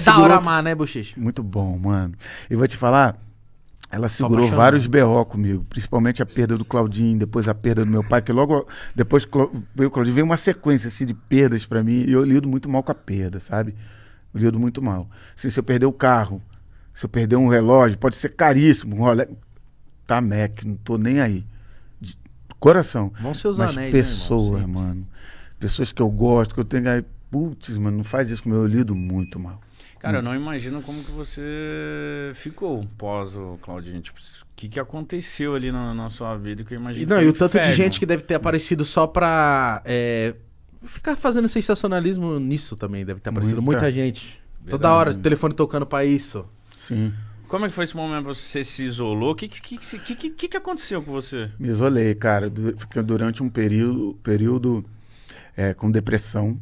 É segurou... da hora amar, né, Bochecha? Muito bom, mano. E vou te falar, ela segurou vários BO comigo, principalmente a perda do Claudinho, depois a perda do meu pai, que logo depois veio o Claudinho, veio uma sequência assim, de perdas para mim, e eu lido muito mal com a perda, sabe? Eu lido muito mal. Assim, se eu perder o carro, se eu perder um relógio, pode ser caríssimo, olha, tá mec, não tô nem aí. De coração. Vão seus Mas anéis, pessoas, né, mano. Pessoas que eu gosto, que eu tenho aí, putz, mano, não faz isso comigo, eu lido muito mal. Cara, eu hum. não imagino como que você ficou pós o Claudinho. Tipo, o que, que aconteceu ali na, na sua vida que eu imagino. E não, e o tanto de gente que deve ter aparecido só pra é, ficar fazendo sensacionalismo nisso também. Deve ter aparecido muita, muita gente. Verdade. Toda hora, telefone tocando pra isso. Sim. Como é que foi esse momento? Você se isolou? O que que, que, que, que, que aconteceu com você? Me isolei, cara. Fiquei durante um período, período é, com depressão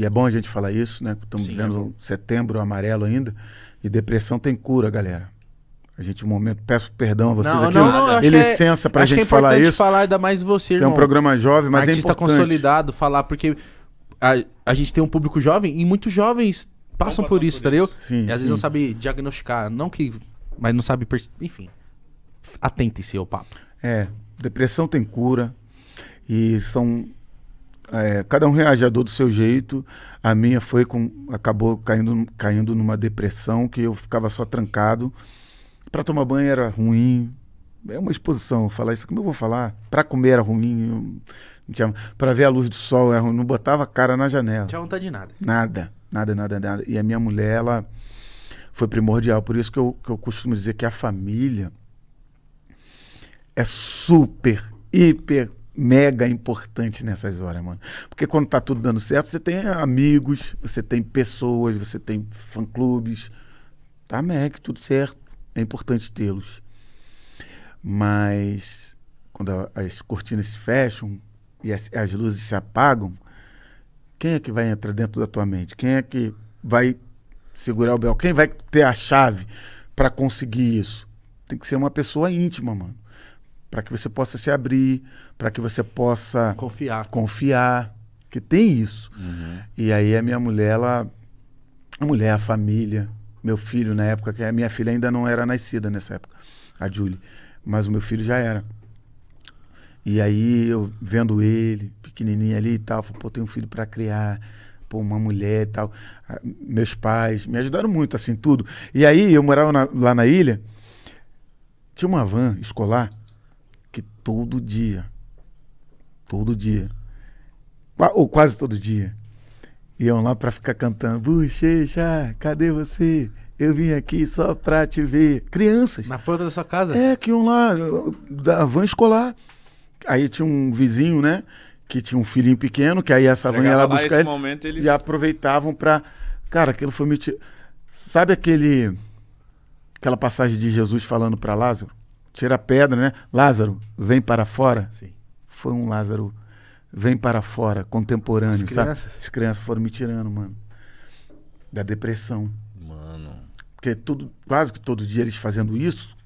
e é bom a gente falar isso, né? Estamos Sim, vivendo é um setembro amarelo ainda, e depressão tem cura, galera. A gente, um momento, peço perdão a vocês não, aqui. Não, não, e licença é, pra é gente é falar isso. falar ainda mais você, irmão. É um programa jovem, mas é Artista é importante. consolidado falar, porque a, a gente tem um público jovem e muitos jovens passam, por isso, tá entendeu? Sim, e às sim. vezes não sabe diagnosticar, não que... Mas não sabe... Enfim, atentem-se ao papo. É, depressão tem cura e são é, cada um dor do seu jeito. A minha foi com acabou caindo caindo numa depressão que eu ficava só trancado. Para tomar banho era ruim. É uma exposição falar isso, como eu vou falar? Para comer era ruim, para ver a luz do sol era ruim, não botava a cara na janela. Tinha vontade de nada. Nada, nada, nada, nada. E a minha mulher, ela foi primordial. Por isso que eu, que eu costumo dizer que a família é super, hiper mega importante nessas horas, mano. Porque quando tá tudo dando certo, você tem amigos, você tem pessoas, você tem fã-clubes. Tá mega, tudo certo. É importante tê-los. Mas quando as cortinas se fecham e as, as luzes se apagam, quem é que vai entrar dentro da tua mente? Quem é que vai segurar o bel? Quem vai ter a chave para conseguir isso? Tem que ser uma pessoa íntima, mano para que você possa se abrir, para que você possa confiar, confiar, que tem isso. Uhum. E aí a minha mulher, ela, a mulher, a família, meu filho na época, que a minha filha ainda não era nascida nessa época, a Julie, mas o meu filho já era. E aí eu vendo ele, pequenininho ali e tal, falei, pô, tenho um filho para criar, pô, uma mulher e tal. Ah, meus pais me ajudaram muito, assim, tudo. E aí eu morava na, lá na ilha, tinha uma van escolar que todo dia, todo dia, ou quase todo dia, iam lá para ficar cantando: buxeixa, cadê você? Eu vim aqui só para te ver. Crianças. Na porta da sua casa? É, que iam lá, da van escolar. Aí tinha um vizinho, né? Que tinha um filhinho pequeno, que aí essa van ia lá buscar ele, momento, eles... E aproveitavam para... Cara, aquilo foi... Meti... Sabe aquele... Aquela passagem de Jesus falando para Lázaro? tira a pedra, né? Lázaro, vem para fora. Sim. Foi um Lázaro, vem para fora, contemporâneo, As crianças. Sabe? As crianças foram me tirando, mano. Da depressão. Mano. Porque tudo, quase que todo dia eles fazendo isso,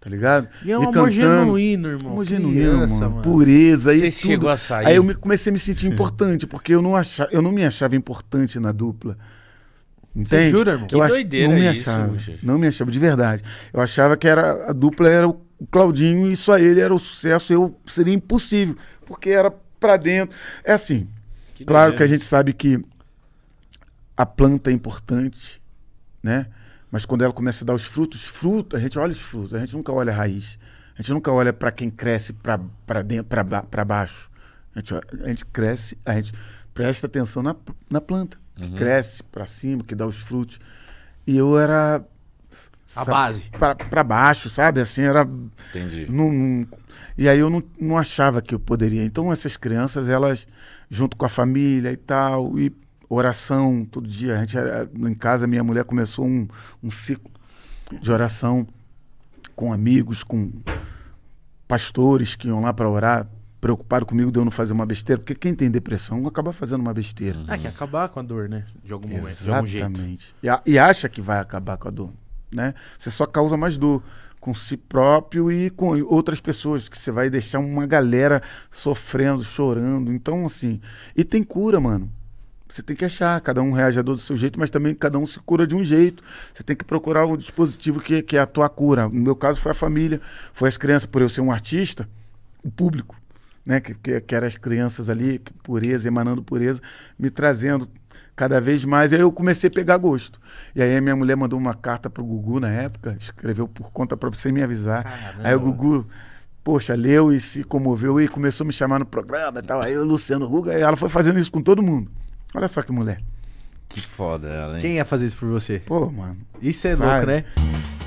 tá ligado? E é um e amor cantando. genuíno, irmão. Amor genuíno, Criança, mano. mano. Pureza Você e tudo. chegou a sair. Aí eu me, comecei a me sentir importante, porque eu não, achava, eu não me achava importante na dupla. Entende? jura, irmão? Eu que eu doideira não me isso, achava, Não me achava, de verdade. Eu achava que era, a dupla era o Claudinho e só ele era o sucesso, eu seria impossível, porque era para dentro. É assim, que claro que a gente sabe que a planta é importante, né? Mas quando ela começa a dar os frutos, fruto, a gente olha os frutos, a gente nunca olha a raiz. A gente nunca olha para quem cresce para dentro, para baixo. A gente, a gente, cresce, a gente presta atenção na, na planta, uhum. que cresce para cima, que dá os frutos. E eu era a base. Pra, baixo, sabe? Assim, era. Entendi. Num, e aí eu não, não achava que eu poderia. Então essas crianças, elas, junto com a família e tal, e oração todo dia. A gente era, em casa, minha mulher começou um, um ciclo de oração com amigos, com pastores que iam lá para orar preocupado comigo de eu não fazer uma besteira, porque quem tem depressão acaba fazendo uma besteira. Uhum. É, que acabar com a dor, né? De algum Exatamente. momento, de algum jeito. E, e acha que vai acabar com a dor né? Você só causa mais dor com si próprio e com outras pessoas, que você vai deixar uma galera sofrendo, chorando. Então, assim, e tem cura, mano. Você tem que achar, cada um reage a dor do seu jeito, mas também cada um se cura de um jeito. Você tem que procurar o um dispositivo que, que é a tua cura. No meu caso foi a família, foi as crianças, por eu ser um artista, o público, né, que, que, que eram as crianças ali, pureza, emanando pureza, me trazendo cada vez mais. Aí eu comecei a pegar gosto. E aí minha mulher mandou uma carta pro Gugu na época, escreveu por conta própria sem me avisar. Caramba. Aí o Gugu, poxa, leu e se comoveu e começou a me chamar no programa e tal. Aí o Luciano Ruga, e ela foi fazendo isso com todo mundo. Olha só que mulher. Que foda ela, hein? Quem ia fazer isso por você? Pô, mano. Isso é Sabe? louco, né?